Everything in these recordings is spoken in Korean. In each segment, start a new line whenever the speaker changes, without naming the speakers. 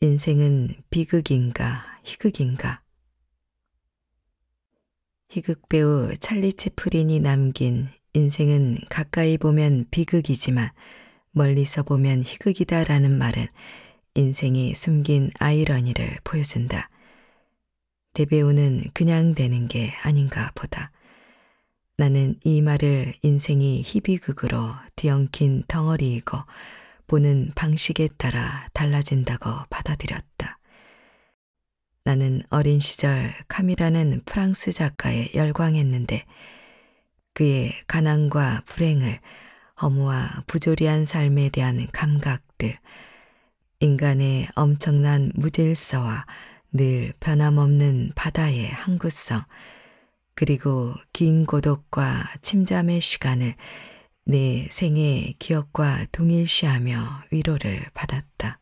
인생은 비극인가 희극인가. 희극 배우 찰리 채프린이 남긴 인생은 가까이 보면 비극이지만 멀리서 보면 희극이다라는 말은 인생이 숨긴 아이러니를 보여준다. 대배우는 그냥 되는 게 아닌가 보다. 나는 이 말을 인생이 희비극으로 뒤엉킨 덩어리이고 보는 방식에 따라 달라진다고 받아들였다. 나는 어린 시절 카미라는 프랑스 작가에 열광했는데 그의 가난과 불행을 허무와 부조리한 삶에 대한 감각들, 인간의 엄청난 무질서와 늘 변함없는 바다의 항구성, 그리고 긴 고독과 침잠의 시간을 내 네 생의 기억과 동일시하며 위로를 받았다.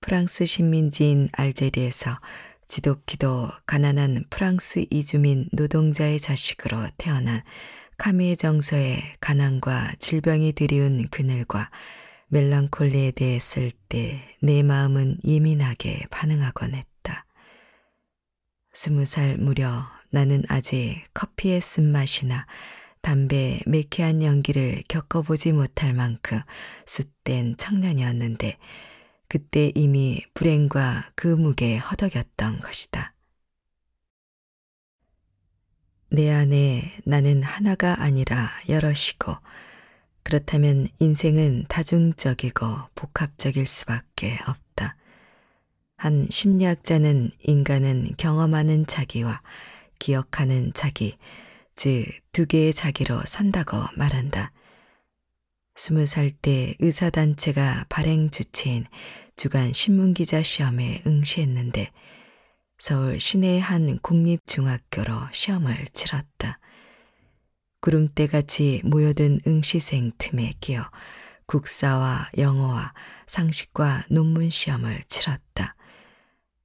프랑스 식민지인 알제리에서 지독히도 가난한 프랑스 이주민 노동자의 자식으로 태어난 카미의 정서에 가난과 질병이 드리운 그늘과 멜랑콜리에 대해 쓸 때 내 마음은 예민하게 반응하곤 했다. 스무 살 무려 나는 아직 커피의 쓴맛이나 담배 매캐한 연기를 겪어보지 못할 만큼 숫된 청년이었는데 그때 이미 불행과 그 무게에 허덕였던 것이다. 내 안에 나는 하나가 아니라 여럿이고 그렇다면 인생은 다중적이고 복합적일 수밖에 없다. 한 심리학자는 인간은 경험하는 자기와 기억하는 자기, 즉두 개의 자기로 산다고 말한다. 스무 살 때 의사단체가 발행 주체인 주간 신문기자 시험에 응시했는데 서울 시내한 공립중학교로 시험을 치렀다. 구름대같이 모여든 응시생 틈에 끼어 국사와 영어와 상식과 논문 시험을 치렀다.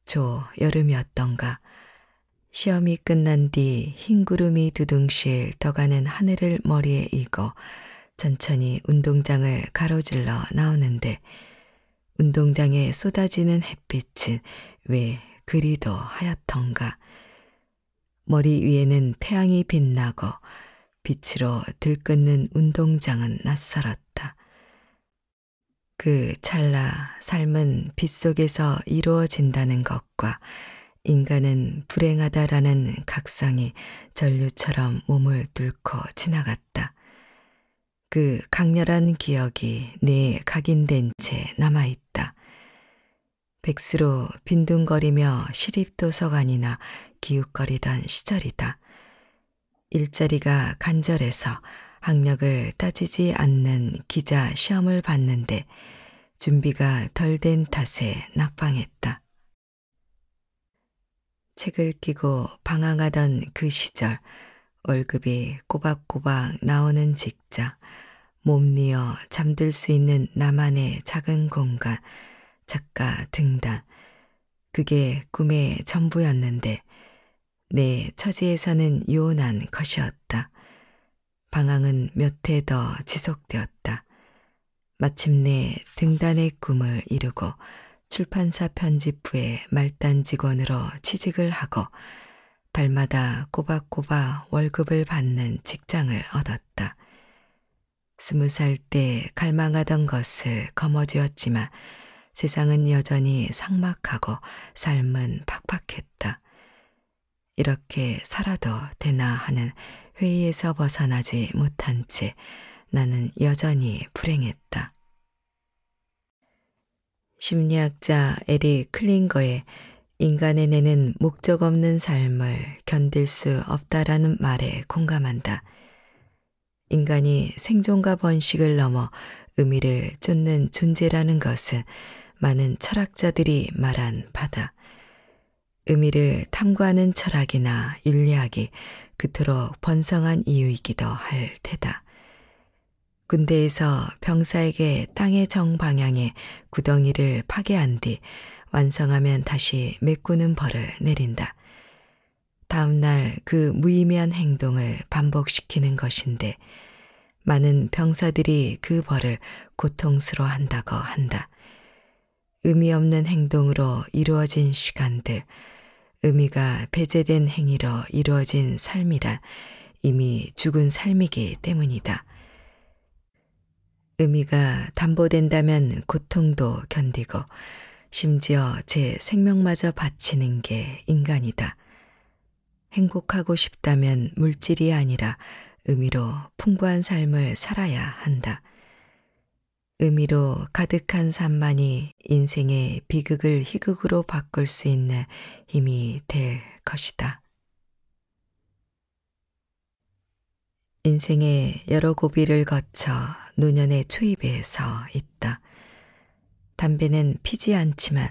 조 여름이었던가 시험이 끝난 뒤 흰 구름이 두둥실 떠가는 하늘을 머리에 익어 천천히 운동장을 가로질러 나오는데 운동장에 쏟아지는 햇빛은 왜 그리도 하얗던가. 머리 위에는 태양이 빛나고 빛으로 들끓는 운동장은 낯설었다. 그 찰나 삶은 빛 속에서 이루어진다는 것과 인간은 불행하다라는 각성이 전류처럼 몸을 뚫고 지나갔다. 그 강렬한 기억이 내 각인된 채 남아있다. 백수로 빈둥거리며 시립도서관이나 기웃거리던 시절이다. 일자리가 간절해서 학력을 따지지 않는 기자 시험을 봤는데 준비가 덜 된 탓에 낙방했다. 책을 끼고 방황하던 그 시절, 월급이 꼬박꼬박 나오는 직장, 몸니어 잠들 수 있는 나만의 작은 공간, 작가 등단. 그게 꿈의 전부였는데, 내 처지에서는 요원한 것이었다. 방황은 몇 해 더 지속되었다. 마침내 등단의 꿈을 이루고 출판사 편집부의 말단 직원으로 취직을 하고 달마다 꼬박꼬박 월급을 받는 직장을 얻었다. 스무 살 때 갈망하던 것을 거머쥐었지만 세상은 여전히 삭막하고 삶은 팍팍했다. 이렇게 살아도 되나 하는 회의에서 벗어나지 못한 채 나는 여전히 불행했다. 심리학자 에릭 클링거의 인간의 내는 목적 없는 삶을 견딜 수 없다라는 말에 공감한다. 인간이 생존과 번식을 넘어 의미를 쫓는 존재라는 것은 많은 철학자들이 말한 바다. 의미를 탐구하는 철학이나 윤리학이 그토록 번성한 이유이기도 할 테다. 군대에서 병사에게 땅의 정방향에 구덩이를 파괴한 뒤 완성하면 다시 메꾸는 벌을 내린다. 다음날 그 무의미한 행동을 반복시키는 것인데 많은 병사들이 그 벌을 고통스러워 한다고 한다. 의미 없는 행동으로 이루어진 시간들, 의미가 배제된 행위로 이루어진 삶이라 이미 죽은 삶이기 때문이다. 의미가 담보된다면 고통도 견디고 심지어 제 생명마저 바치는 게 인간이다. 행복하고 싶다면 물질이 아니라 의미로 풍부한 삶을 살아야 한다. 의미로 가득한 삶만이 인생의 비극을 희극으로 바꿀 수 있는 힘이 될 것이다. 인생의 여러 고비를 거쳐 노년의 초입에서 있다. 담배는 피지 않지만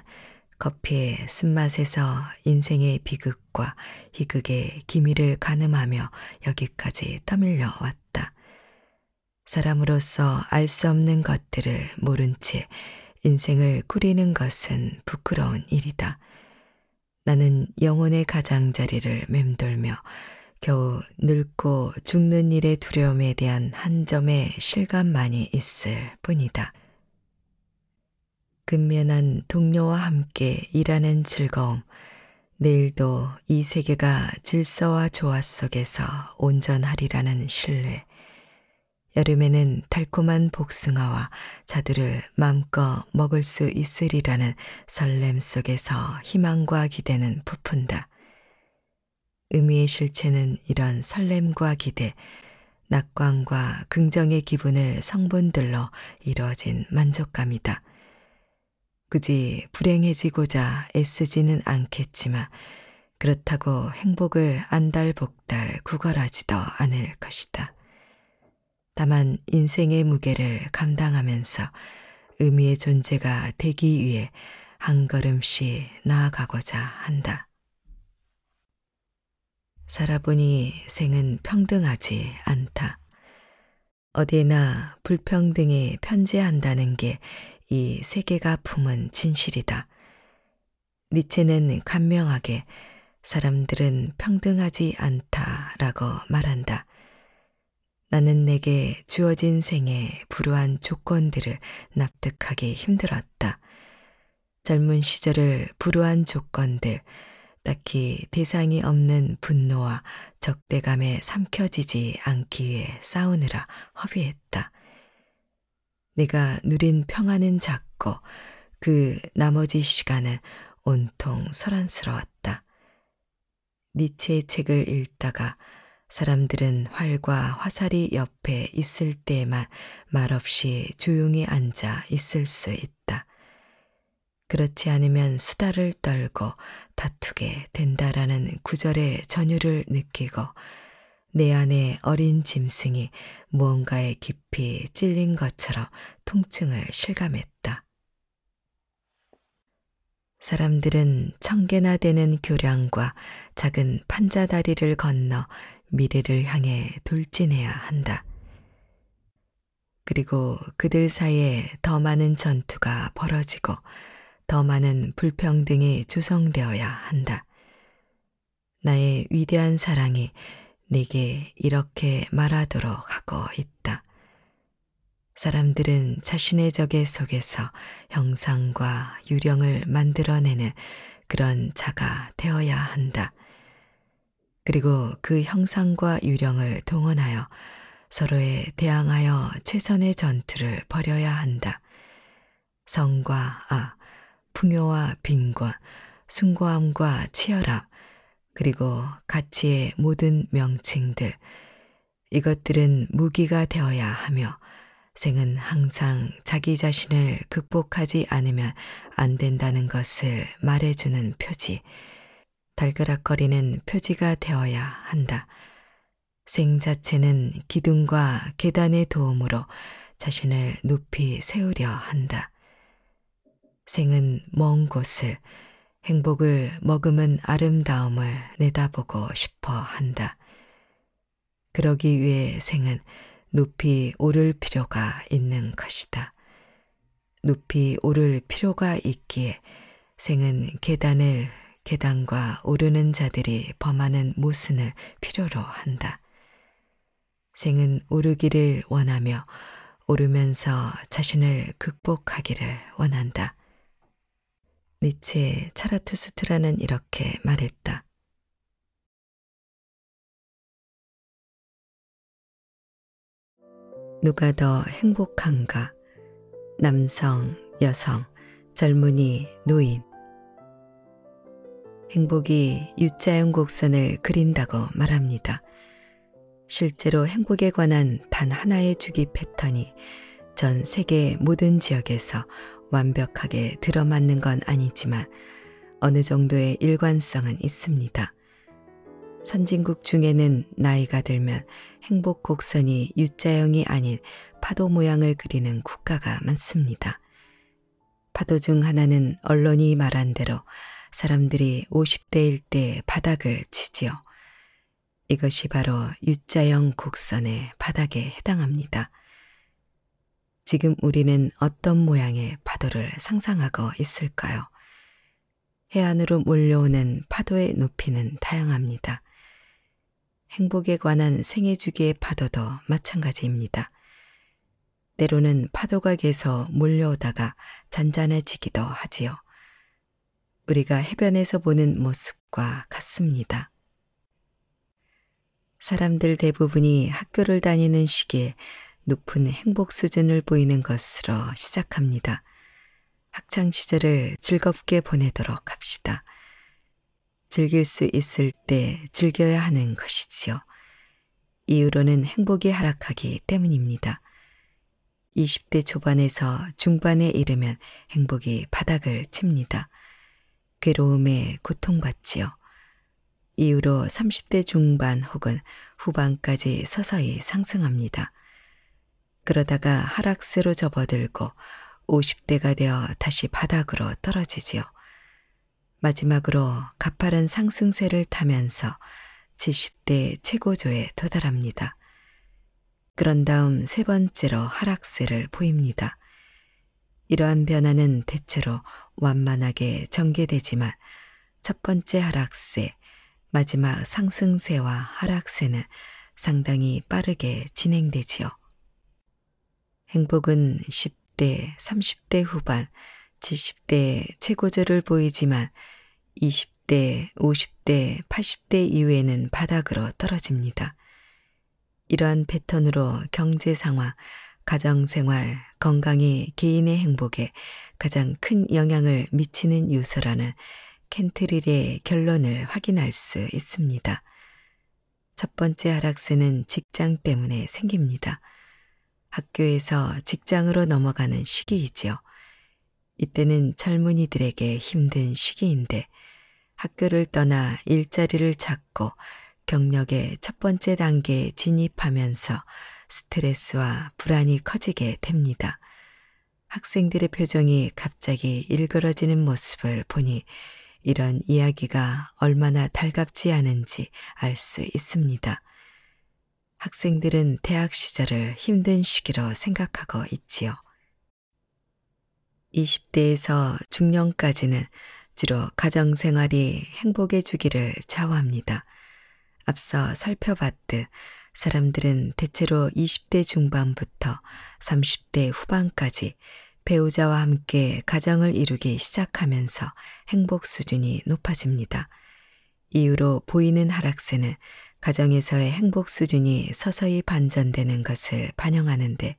커피의 쓴맛에서 인생의 비극과 희극의 기미를 가늠하며 여기까지 떠밀려 왔다. 사람으로서 알 수 없는 것들을 모른 채 인생을 꾸리는 것은 부끄러운 일이다. 나는 영혼의 가장자리를 맴돌며 겨우 늙고 죽는 일의 두려움에 대한 한 점의 실감만이 있을 뿐이다. 근면한 동료와 함께 일하는 즐거움, 내일도 이 세계가 질서와 조화 속에서 온전하리라는 신뢰, 여름에는 달콤한 복숭아와 자두를 맘껏 먹을 수 있으리라는 설렘 속에서 희망과 기대는 부푼다. 의미의 실체는 이런 설렘과 기대, 낙관과 긍정의 기분을 성분들로 이루어진 만족감이다. 굳이 불행해지고자 애쓰지는 않겠지만 그렇다고 행복을 안달복달 구걸하지도 않을 것이다. 다만 인생의 무게를 감당하면서 의미의 존재가 되기 위해 한 걸음씩 나아가고자 한다. 살아보니 생은 평등하지 않다. 어디나 불평등이 편재한다는 게 이 세계가 품은 진실이다. 니체는 간명하게 사람들은 평등하지 않다라고 말한다. 나는 내게 주어진 생의 불우한 조건들을 납득하기 힘들었다. 젊은 시절을 불우한 조건들, 딱히 대상이 없는 분노와 적대감에 삼켜지지 않기 위해 싸우느라 허비했다. 내가 누린 평화는 작고 그 나머지 시간은 온통 소란스러웠다. 니체의 책을 읽다가 사람들은 활과 화살이 옆에 있을 때에만 말없이 조용히 앉아 있을 수 있다. 그렇지 않으면 수다를 떨고 다투게 된다라는 구절의 전율을 느끼고 내 안에 어린 짐승이 무언가에 깊이 찔린 것처럼 통증을 실감했다. 사람들은 천 개나 되는 교량과 작은 판자다리를 건너 미래를 향해 돌진해야 한다. 그리고 그들 사이에 더 많은 전투가 벌어지고 더 많은 불평등이 조성되어야 한다. 나의 위대한 사랑이 내게 이렇게 말하도록 하고 있다. 사람들은 자신의 적의 속에서 형상과 유령을 만들어내는 그런 자가 되어야 한다. 그리고 그 형상과 유령을 동원하여 서로에 대항하여 최선의 전투를 벌여야 한다. 성과 아, 풍요와 빈과 숭고함과 치열함, 그리고 가치의 모든 명칭들, 이것들은 무기가 되어야 하며 생은 항상 자기 자신을 극복하지 않으면 안 된다는 것을 말해주는 표지, 달그락거리는 표지가 되어야 한다. 생 자체는 기둥과 계단의 도움으로 자신을 높이 세우려 한다. 생은 먼 곳을, 행복을 머금은 아름다움을 내다보고 싶어 한다. 그러기 위해 생은 높이 오를 필요가 있는 것이다. 높이 오를 필요가 있기에 생은 계단을 계단과 오르는 자들이 범하는 모순을 필요로 한다. 생은 오르기를 원하며 오르면서 자신을 극복하기를 원한다. 니체의 차라투스트라는 이렇게 말했다. 누가 더 행복한가? 남성, 여성, 젊은이, 노인. 행복이 U자형 곡선을 그린다고 말합니다. 실제로 행복에 관한 단 하나의 주기 패턴이 전 세계 모든 지역에서 완벽하게 들어맞는 건 아니지만 어느 정도의 일관성은 있습니다. 선진국 중에는 나이가 들면 행복 곡선이 U자형이 아닌 파도 모양을 그리는 국가가 많습니다. 파도 중 하나는 언론이 말한 대로 사람들이 50대일 때 바닥을 치지요. 이것이 바로 U자형 곡선의 바닥에 해당합니다. 지금 우리는 어떤 모양의 파도를 상상하고 있을까요? 해안으로 몰려오는 파도의 높이는 다양합니다. 행복에 관한 생애 주기의 파도도 마찬가지입니다. 때로는 파도가 계속 몰려오다가 잔잔해지기도 하지요. 우리가 해변에서 보는 모습과 같습니다. 사람들 대부분이 학교를 다니는 시기에 높은 행복 수준을 보이는 것으로 시작합니다. 학창 시절을 즐겁게 보내도록 합시다. 즐길 수 있을 때 즐겨야 하는 것이지요. 이유로는 행복이 하락하기 때문입니다. 20대 초반에서 중반에 이르면 행복이 바닥을 칩니다. 괴로움에 고통받지요. 이후로 30대 중반 혹은 후반까지 서서히 상승합니다. 그러다가 하락세로 접어들고 50대가 되어 다시 바닥으로 떨어지지요. 마지막으로 가파른 상승세를 타면서 70대 최고조에 도달합니다. 그런 다음 세 번째로 하락세를 보입니다. 이러한 변화는 대체로 완만하게 전개되지만 첫 번째 하락세, 마지막 상승세와 하락세는 상당히 빠르게 진행되지요. 행복은 10대, 30대 후반, 70대 최고조를 보이지만 20대, 50대, 80대 이후에는 바닥으로 떨어집니다. 이러한 패턴으로 경제 상황, 가정 생활, 건강이 개인의 행복에 가장 큰 영향을 미치는 요소라는 켄트릴의 결론을 확인할 수 있습니다. 첫 번째 하락세는 직장 때문에 생깁니다. 학교에서 직장으로 넘어가는 시기이지요. 이때는 젊은이들에게 힘든 시기인데 학교를 떠나 일자리를 찾고 경력의 첫 번째 단계에 진입하면서 스트레스와 불안이 커지게 됩니다. 학생들의 표정이 갑자기 일그러지는 모습을 보니 이런 이야기가 얼마나 달갑지 않은지 알 수 있습니다. 학생들은 대학 시절을 힘든 시기로 생각하고 있지요. 20대에서 중년까지는 주로 가정생활이 행복해 주기를 좌우합니다. 앞서 살펴봤듯 사람들은 대체로 20대 중반부터 30대 후반까지 배우자와 함께 가정을 이루기 시작하면서 행복 수준이 높아집니다. 이후로 보이는 하락세는 가정에서의 행복 수준이 서서히 반전되는 것을 반영하는데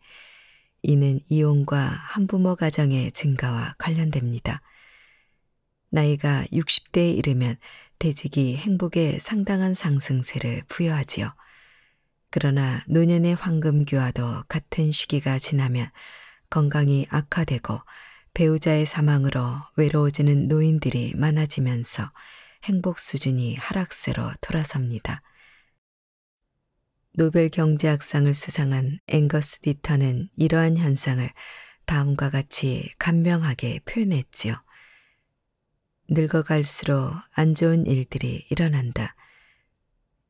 이는 이혼과 한부모 가정의 증가와 관련됩니다. 나이가 60대에 이르면 대직이 행복에 상당한 상승세를 부여하지요. 그러나 노년의 황금기와도 같은 시기가 지나면 건강이 악화되고 배우자의 사망으로 외로워지는 노인들이 많아지면서 행복 수준이 하락세로 돌아섭니다. 노벨 경제학상을 수상한 앵거스 디터는 이러한 현상을 다음과 같이 간명하게 표현했지요. 늙어갈수록 안 좋은 일들이 일어난다.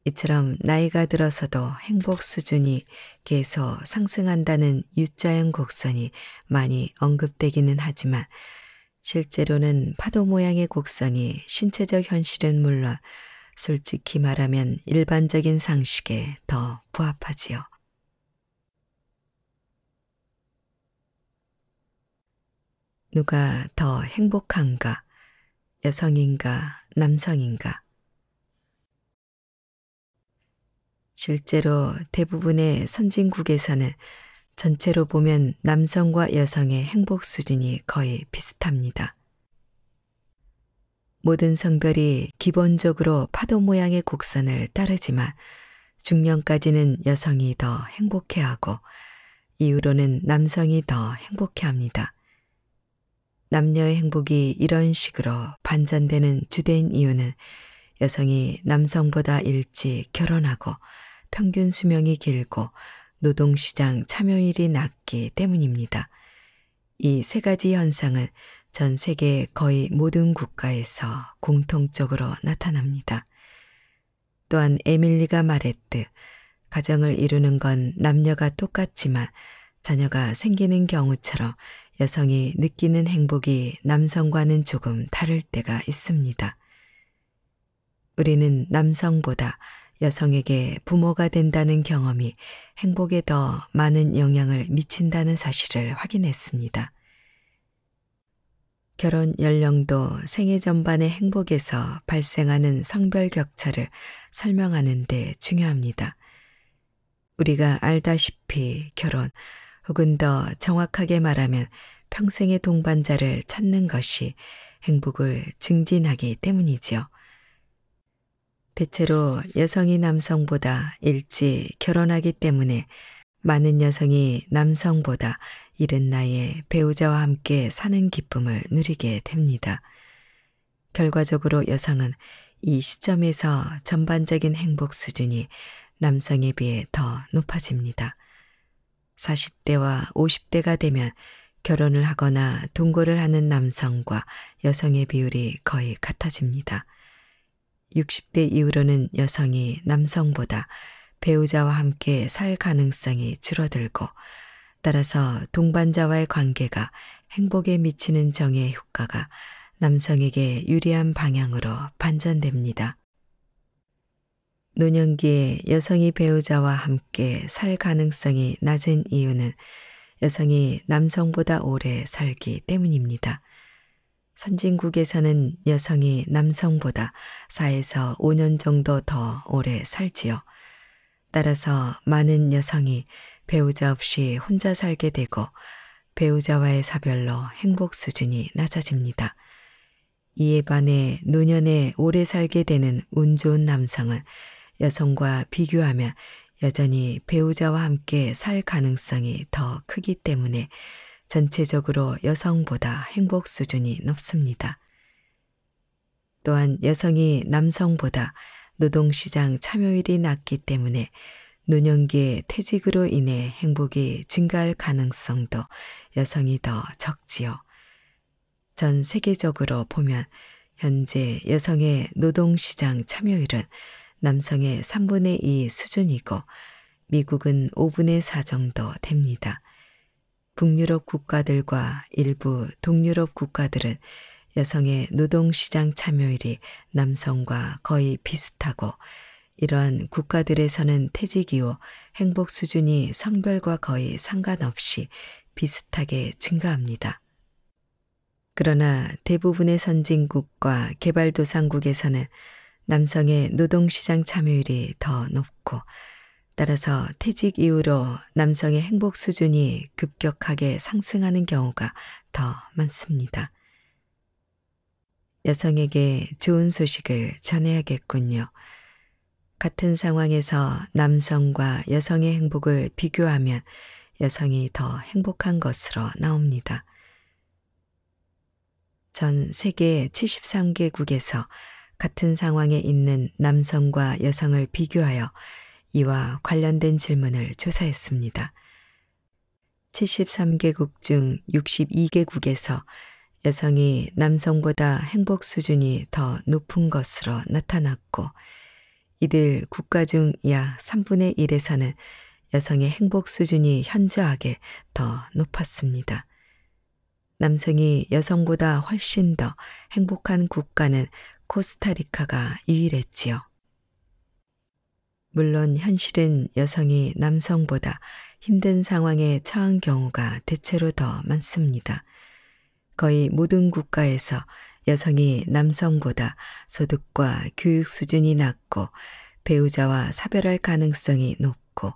이처럼 나이가 들어서도 행복 수준이 계속 상승한다는 U자형 곡선이 많이 언급되기는 하지만 실제로는 파도 모양의 곡선이 신체적 현실은 물론 솔직히 말하면 일반적인 상식에 더 부합하지요. 누가 더 행복한가? 여성인가? 남성인가? 실제로 대부분의 선진국에서는 전체로 보면 남성과 여성의 행복 수준이 거의 비슷합니다. 모든 성별이 기본적으로 파도 모양의 곡선을 따르지만 중년까지는 여성이 더 행복해하고 이후로는 남성이 더 행복해합니다. 남녀의 행복이 이런 식으로 반전되는 주된 이유는 여성이 남성보다 일찍 결혼하고 평균 수명이 길고 노동시장 참여율이 낮기 때문입니다. 이 세 가지 현상은 전 세계 거의 모든 국가에서 공통적으로 나타납니다. 또한 에밀리가 말했듯 가정을 이루는 건 남녀가 똑같지만 자녀가 생기는 경우처럼 여성이 느끼는 행복이 남성과는 조금 다를 때가 있습니다. 우리는 남성보다 여성에게 부모가 된다는 경험이 행복에 더 많은 영향을 미친다는 사실을 확인했습니다. 결혼 연령도 생애 전반의 행복에서 발생하는 성별 격차를 설명하는 데 중요합니다. 우리가 알다시피 결혼 혹은 더 정확하게 말하면 평생의 동반자를 찾는 것이 행복을 증진하기 때문이지요. 대체로 여성이 남성보다 일찍 결혼하기 때문에 많은 여성이 남성보다 이른 나이에 배우자와 함께 사는 기쁨을 누리게 됩니다. 결과적으로 여성은 이 시점에서 전반적인 행복 수준이 남성에 비해 더 높아집니다. 40대와 50대가 되면 결혼을 하거나 동거를 하는 남성과 여성의 비율이 거의 같아집니다. 60대 이후로는 여성이 남성보다 배우자와 함께 살 가능성이 줄어들고 따라서 동반자와의 관계가 행복에 미치는 정의 효과가 남성에게 유리한 방향으로 반전됩니다. 노년기에 여성이 배우자와 함께 살 가능성이 낮은 이유는 여성이 남성보다 오래 살기 때문입니다. 선진국에서는 여성이 남성보다 4에서 5년 정도 더 오래 살지요. 따라서 많은 여성이 배우자 없이 혼자 살게 되고 배우자와의 사별로 행복 수준이 낮아집니다. 이에 반해 노년에 오래 살게 되는 운 좋은 남성은 여성과 비교하면 여전히 배우자와 함께 살 가능성이 더 크기 때문에 전체적으로 여성보다 행복 수준이 높습니다. 또한 여성이 남성보다 노동시장 참여율이 낮기 때문에 노년기의 퇴직으로 인해 행복이 증가할 가능성도 여성이 더 적지요. 전 세계적으로 보면 현재 여성의 노동시장 참여율은 남성의 3분의 2 수준이고 미국은 5분의 4 정도 됩니다. 북유럽 국가들과 일부 동유럽 국가들은 여성의 노동시장 참여율이 남성과 거의 비슷하고 이러한 국가들에서는 퇴직이후 행복 수준이 성별과 거의 상관없이 비슷하게 증가합니다. 그러나 대부분의 선진국과 개발도상국에서는 남성의 노동시장 참여율이 더 높고 따라서 퇴직 이후로 남성의 행복 수준이 급격하게 상승하는 경우가 더 많습니다. 여성에게 좋은 소식을 전해야겠군요. 같은 상황에서 남성과 여성의 행복을 비교하면 여성이 더 행복한 것으로 나옵니다. 전 세계 73개국에서 같은 상황에 있는 남성과 여성을 비교하여 이와 관련된 질문을 조사했습니다. 73개국 중 62개국에서 여성이 남성보다 행복 수준이 더 높은 것으로 나타났고, 이들 국가 중 약 3분의 1에 사는 여성의 행복 수준이 현저하게 더 높았습니다. 남성이 여성보다 훨씬 더 행복한 국가는 코스타리카가 유일했지요. 물론 현실은 여성이 남성보다 힘든 상황에 처한 경우가 대체로 더 많습니다. 거의 모든 국가에서 여성이 남성보다 소득과 교육 수준이 낮고 배우자와 사별할 가능성이 높고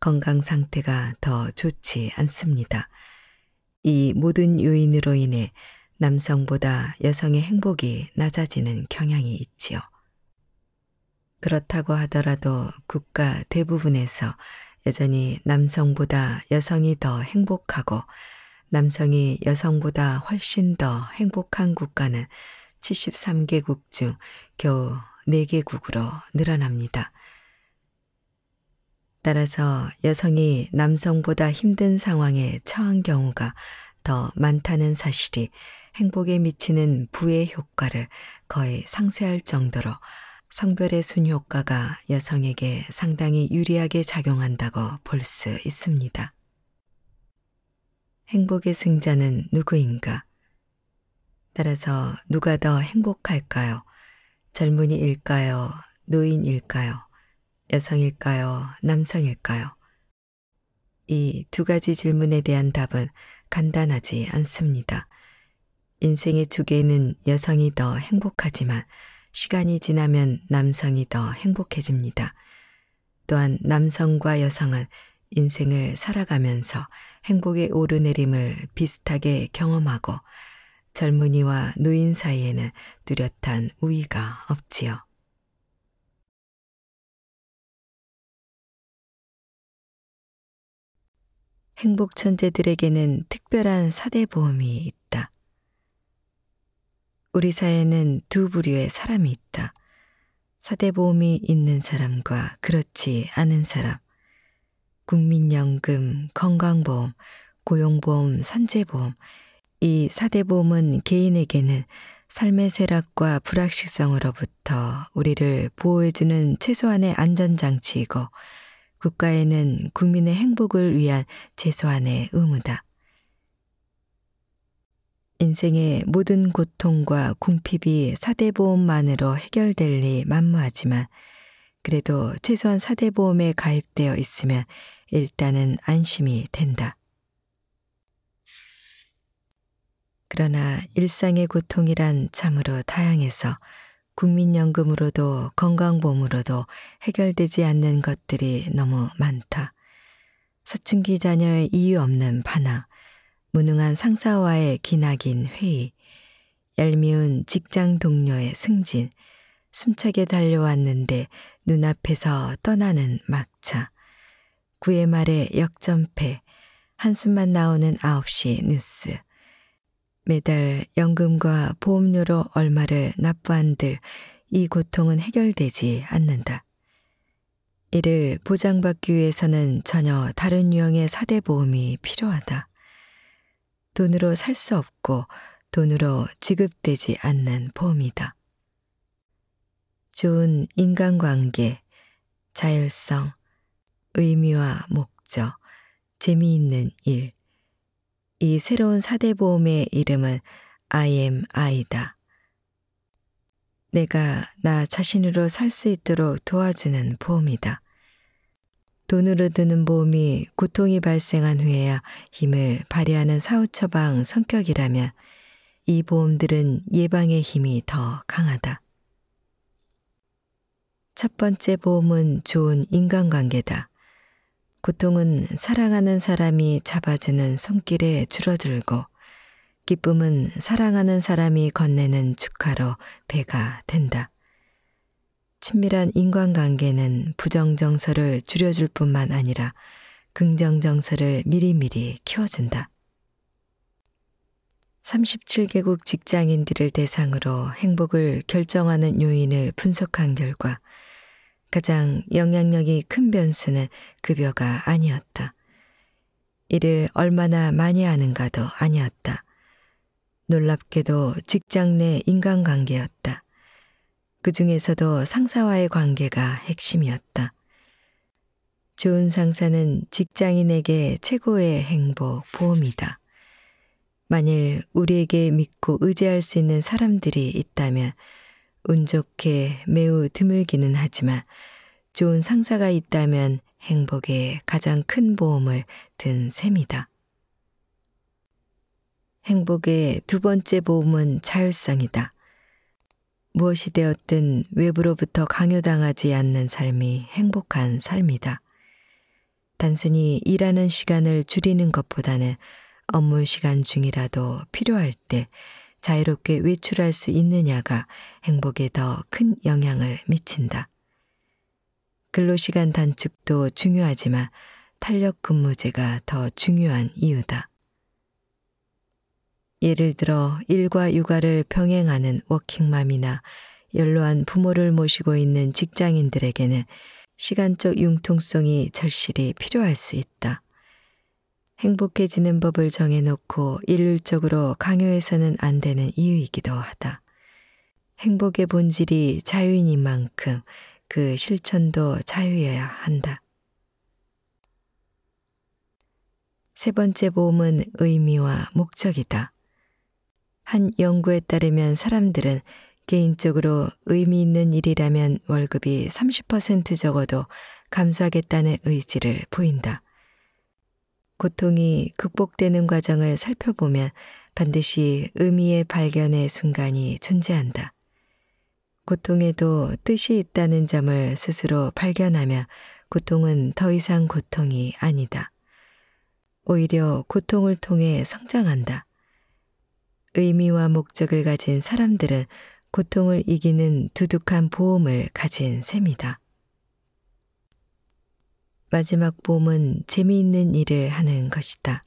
건강 상태가 더 좋지 않습니다. 이 모든 요인으로 인해 남성보다 여성의 행복이 낮아지는 경향이 있지요. 그렇다고 하더라도 국가 대부분에서 여전히 남성보다 여성이 더 행복하고 남성이 여성보다 훨씬 더 행복한 국가는 73개국 중 겨우 4개국으로 늘어납니다. 따라서 여성이 남성보다 힘든 상황에 처한 경우가 더 많다는 사실이 행복에 미치는 부의 효과를 거의 상쇄할 정도로 성별의 순효과가 여성에게 상당히 유리하게 작용한다고 볼 수 있습니다. 행복의 승자는 누구인가? 따라서 누가 더 행복할까요? 젊은이일까요? 노인일까요? 여성일까요? 남성일까요? 이 두 가지 질문에 대한 답은 간단하지 않습니다. 인생의 두개는 여성이 더 행복하지만 시간이 지나면 남성이 더 행복해집니다. 또한 남성과 여성은 인생을 살아가면서 행복의 오르내림을 비슷하게 경험하고 젊은이와 노인 사이에는 뚜렷한 우위가 없지요. 행복 천재들에게는 특별한 사대보험이 있다. 우리 사회는 두 부류의 사람이 있다. 사대보험이 있는 사람과 그렇지 않은 사람. 국민연금, 건강보험, 고용보험, 산재보험, 이 4대 보험은 개인에게는 삶의 쇠락과 불확실성으로부터 우리를 보호해주는 최소한의 안전장치이고 국가에는 국민의 행복을 위한 최소한의 의무다. 인생의 모든 고통과 궁핍이 사대 보험만으로 해결될 리 만무하지만 그래도 최소한 사대 보험에 가입되어 있으면 일단은 안심이 된다. 그러나 일상의 고통이란 참으로 다양해서 국민연금으로도 건강보험으로도 해결되지 않는 것들이 너무 많다. 사춘기 자녀의 이유 없는 반항, 무능한 상사와의 기나긴 회의, 얄미운 직장 동료의 승진, 숨차게 달려왔는데 눈앞에서 떠나는 막차, 9회 말에 역전패, 한숨만 나오는 9시 뉴스. 매달 연금과 보험료로 얼마를 납부한들 이 고통은 해결되지 않는다. 이를 보장받기 위해서는 전혀 다른 유형의 사대보험이 필요하다. 돈으로 살 수 없고 돈으로 지급되지 않는 보험이다. 좋은 인간관계, 자율성, 의미와 목적, 재미있는 일. 이 새로운 사대보험의 이름은 IMI다. 내가 나 자신으로 살 수 있도록 도와주는 보험이다. 돈으로 드는 보험이 고통이 발생한 후에야 힘을 발휘하는 사후처방 성격이라면 이 보험들은 예방의 힘이 더 강하다. 첫 번째 보험은 좋은 인간관계다. 고통은 사랑하는 사람이 잡아주는 손길에 줄어들고 기쁨은 사랑하는 사람이 건네는 축하로 배가 된다. 친밀한 인간관계는 부정정서를 줄여줄 뿐만 아니라 긍정정서를 미리미리 키워준다. 37개국 직장인들을 대상으로 행복을 결정하는 요인을 분석한 결과 가장 영향력이 큰 변수는 급여가 아니었다. 일을 얼마나 많이 하는가도 아니었다. 놀랍게도 직장 내 인간관계였다. 그 중에서도 상사와의 관계가 핵심이었다. 좋은 상사는 직장인에게 최고의 행복, 보험이다. 만일 우리에게 믿고 의지할 수 있는 사람들이 있다면 운 좋게 매우 드물기는 하지만 좋은 상사가 있다면 행복의 가장 큰 보험을 든 셈이다. 행복의 두 번째 보험은 자율성이다. 무엇이 되었든 외부로부터 강요당하지 않는 삶이 행복한 삶이다. 단순히 일하는 시간을 줄이는 것보다는 업무 시간 중이라도 필요할 때 자유롭게 외출할 수 있느냐가 행복에 더 큰 영향을 미친다. 근로시간 단축도 중요하지만 탄력 근무제가 더 중요한 이유다. 예를 들어 일과 육아를 병행하는 워킹맘이나 연로한 부모를 모시고 있는 직장인들에게는 시간적 융통성이 절실히 필요할 수 있다. 행복해지는 법을 정해놓고 일률적으로 강요해서는 안 되는 이유이기도 하다. 행복의 본질이 자유인 만큼 그 실천도 자유여야 한다. 세 번째 보험은 의미와 목적이다. 한 연구에 따르면 사람들은 개인적으로 의미 있는 일이라면 월급이 30% 적어도 감수하겠다는 의지를 보인다. 고통이 극복되는 과정을 살펴보면 반드시 의미의 발견의 순간이 존재한다. 고통에도 뜻이 있다는 점을 스스로 발견하며 고통은 더 이상 고통이 아니다. 오히려 고통을 통해 성장한다. 의미와 목적을 가진 사람들은 고통을 이기는 두둑한 보험을 가진 셈이다. 마지막 봄은 재미있는 일을 하는 것이다.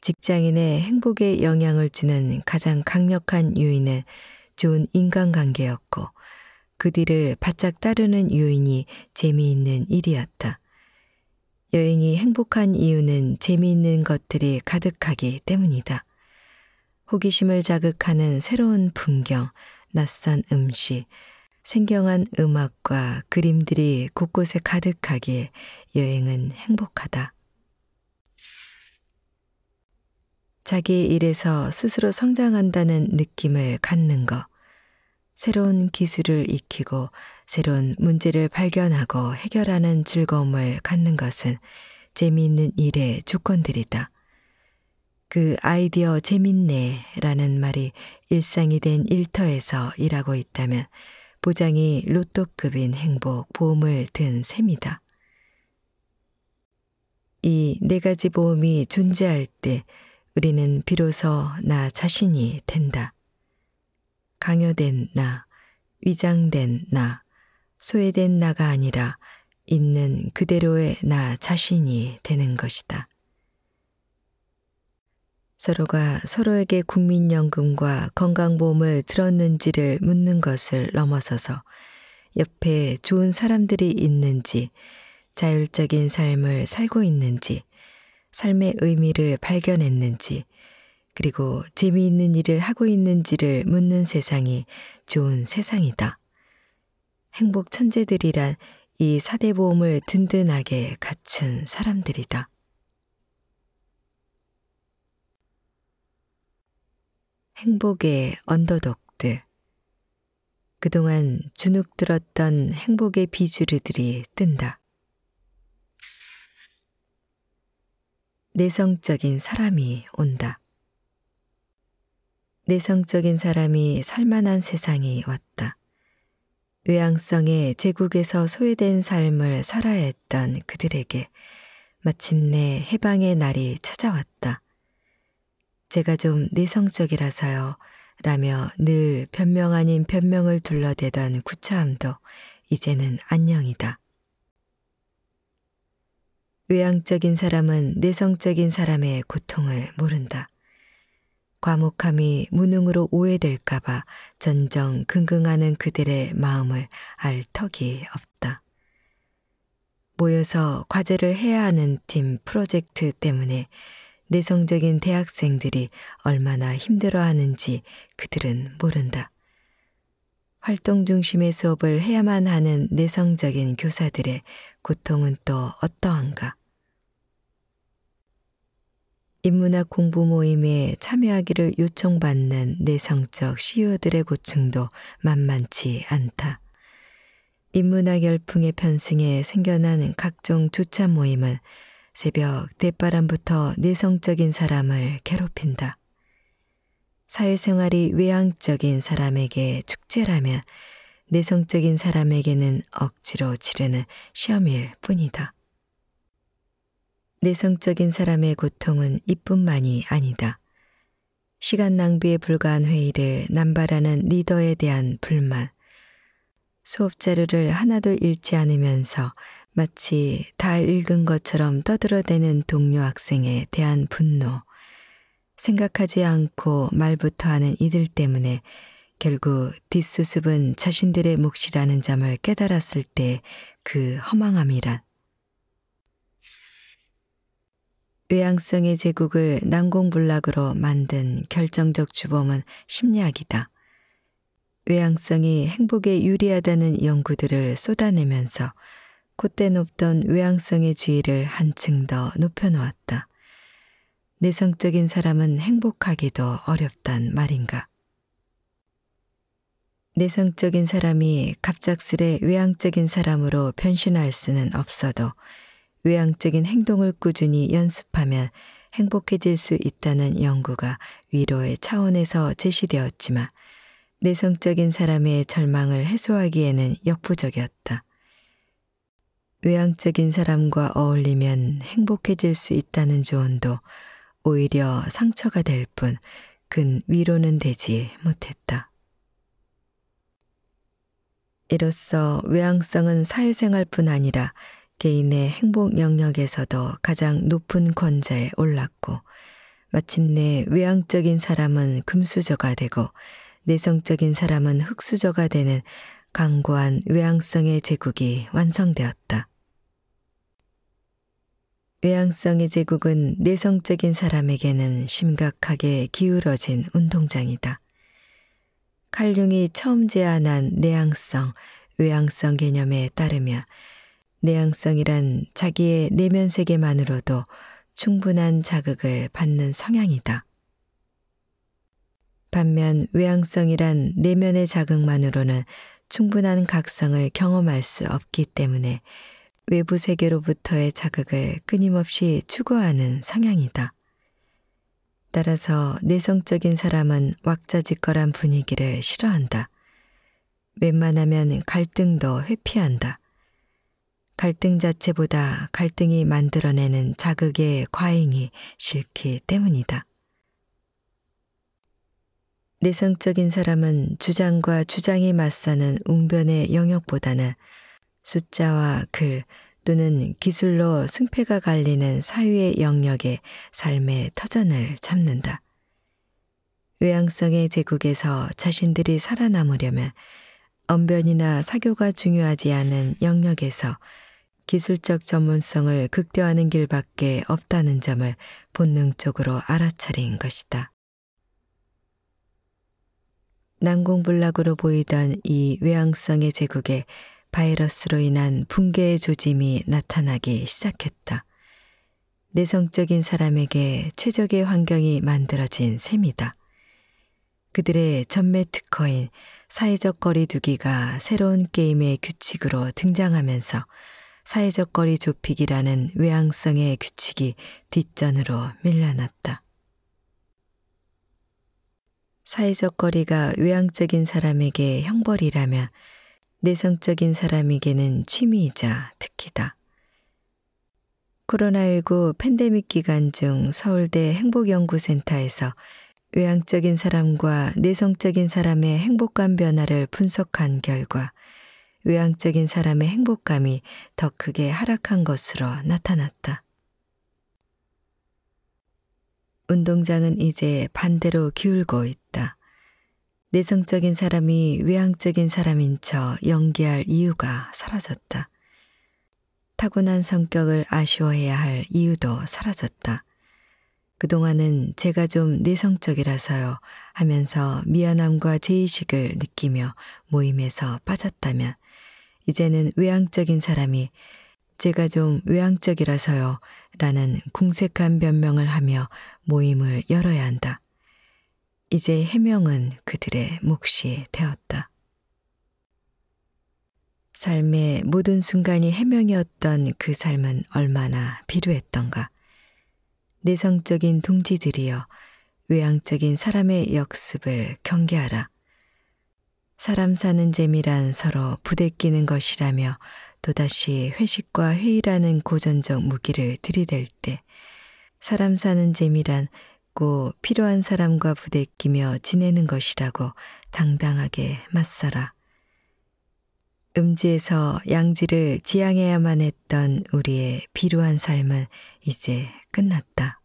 직장인의 행복에 영향을 주는 가장 강력한 요인은 좋은 인간관계였고 그 뒤를 바짝 따르는 요인이 재미있는 일이었다. 여행이 행복한 이유는 재미있는 것들이 가득하기 때문이다. 호기심을 자극하는 새로운 풍경, 낯선 음식, 생경한 음악과 그림들이 곳곳에 가득하기에 여행은 행복하다. 자기 일에서 스스로 성장한다는 느낌을 갖는 것, 새로운 기술을 익히고 새로운 문제를 발견하고 해결하는 즐거움을 갖는 것은 재미있는 일의 조건들이다. 그 아이디어 재밌네라는 말이 일상이 된 일터에서 일하고 있다면 보장이 로또급인 행복 보험을 든 셈이다. 이 네 가지 보험이 존재할 때 우리는 비로소 나 자신이 된다. 강요된 나, 위장된 나, 소외된 나가 아니라 있는 그대로의 나 자신이 되는 것이다. 서로가 서로에게 국민연금과 건강보험을 들었는지를 묻는 것을 넘어서서 옆에 좋은 사람들이 있는지, 자율적인 삶을 살고 있는지, 삶의 의미를 발견했는지, 그리고 재미있는 일을 하고 있는지를 묻는 세상이 좋은 세상이다. 행복 천재들이란 이 사대보험을 든든하게 갖춘 사람들이다. 행복의 언더독들. 그동안 주눅 들었던 행복의 비주류들이 뜬다. 내성적인 사람이 온다. 내성적인 사람이 살만한 세상이 왔다. 외향성의 제국에서 소외된 삶을 살아야 했던 그들에게 마침내 해방의 날이 찾아왔다. 제가 좀 내성적이라서요. 라며 늘 변명 아닌 변명을 둘러대던 구차함도 이제는 안녕이다. 외향적인 사람은 내성적인 사람의 고통을 모른다. 과묵함이 무능으로 오해될까봐 전정 긍긍하는 그들의 마음을 알 턱이 없다. 모여서 과제를 해야 하는 팀 프로젝트 때문에 내성적인 대학생들이 얼마나 힘들어하는지 그들은 모른다. 활동 중심의 수업을 해야만 하는 내성적인 교사들의 고통은 또 어떠한가? 인문학 공부 모임에 참여하기를 요청받는 내성적 CEO들의 고충도 만만치 않다. 인문학 열풍의 편승에 생겨나 각종 조차 모임을 새벽 대바람부터 내성적인 사람을 괴롭힌다. 사회생활이 외향적인 사람에게 축제라면 내성적인 사람에게는 억지로 치르는 시험일 뿐이다. 내성적인 사람의 고통은 이뿐만이 아니다. 시간 낭비에 불과한 회의를 남발하는 리더에 대한 불만, 수업 자료를 하나도 읽지 않으면서 마치 다 읽은 것처럼 떠들어대는 동료 학생에 대한 분노, 생각하지 않고 말부터 하는 이들 때문에 결국 뒷수습은 자신들의 몫이라는 점을 깨달았을 때 그 허망함이란. 외양성의 제국을 난공불락으로 만든 결정적 주범은 심리학이다. 외양성이 행복에 유리하다는 연구들을 쏟아내면서 콧대 높던 외향성의 주의를 한층 더 높여놓았다. 내성적인 사람은 행복하기도 어렵단 말인가. 내성적인 사람이 갑작스레 외향적인 사람으로 변신할 수는 없어도 외향적인 행동을 꾸준히 연습하면 행복해질 수 있다는 연구가 위로의 차원에서 제시되었지만 내성적인 사람의 절망을 해소하기에는 역부족이었다. 외향적인 사람과 어울리면 행복해질 수 있다는 조언도 오히려 상처가 될 뿐 근 위로는 되지 못했다. 이로써 외향성은 사회생활뿐 아니라 개인의 행복 영역에서도 가장 높은 권좌에 올랐고 마침내 외향적인 사람은 금수저가 되고 내성적인 사람은 흙수저가 되는 강고한 외향성의 제국이 완성되었다. 외향성의 제국은 내성적인 사람에게는 심각하게 기울어진 운동장이다. 칼융이 처음 제안한 내향성, 외향성 개념에 따르며 내향성이란 자기의 내면 세계만으로도 충분한 자극을 받는 성향이다. 반면 외향성이란 내면의 자극만으로는 충분한 각성을 경험할 수 없기 때문에 외부 세계로부터의 자극을 끊임없이 추구하는 성향이다. 따라서 내성적인 사람은 왁자지껄한 분위기를 싫어한다. 웬만하면 갈등도 회피한다. 갈등 자체보다 갈등이 만들어내는 자극의 과잉이 싫기 때문이다. 내성적인 사람은 주장과 주장이 맞서는 웅변의 영역보다는 숫자와 글 또는 기술로 승패가 갈리는 사유의 영역에 삶의 터전을 잡는다. 외양성의 제국에서 자신들이 살아남으려면 언변이나 사교가 중요하지 않은 영역에서 기술적 전문성을 극대화하는 길밖에 없다는 점을 본능적으로 알아차린 것이다. 난공불락으로 보이던 이 외양성의 제국에 바이러스로 인한 붕괴의 조짐이 나타나기 시작했다. 내성적인 사람에게 최적의 환경이 만들어진 셈이다. 그들의 전매 특허인 사회적 거리두기가 새로운 게임의 규칙으로 등장하면서 사회적 거리 좁히기라는 외향성의 규칙이 뒷전으로 밀려났다. 사회적 거리가 외향적인 사람에게 형벌이라면 내성적인 사람에게는 취미이자 특기다. 코로나19 팬데믹 기간 중 서울대 행복연구센터에서 외향적인 사람과 내성적인 사람의 행복감 변화를 분석한 결과 외향적인 사람의 행복감이 더 크게 하락한 것으로 나타났다. 운동장은 이제 반대로 기울고 있다. 내성적인 사람이 외향적인 사람인 척 연기할 이유가 사라졌다. 타고난 성격을 아쉬워해야 할 이유도 사라졌다. 그동안은 제가 좀 내성적이라서요 하면서 미안함과 죄의식을 느끼며 모임에서 빠졌다면 이제는 외향적인 사람이 제가 좀 외향적이라서요 라는 궁색한 변명을 하며 모임을 열어야 한다. 이제 해명은 그들의 몫이 되었다. 삶의 모든 순간이 해명이었던 그 삶은 얼마나 비루했던가. 내성적인 동지들이여 외향적인 사람의 역습을 경계하라. 사람 사는 재미란 서로 부대끼는 것이라며 또다시 회식과 회의라는 고전적 무기를 들이댈 때 사람 사는 재미란 돕고 필요한 사람과 부대끼며 지내는 것이라고 당당하게 맞서라. 음지에서 양지를 지향해야만 했던 우리의 비루한 삶은 이제 끝났다.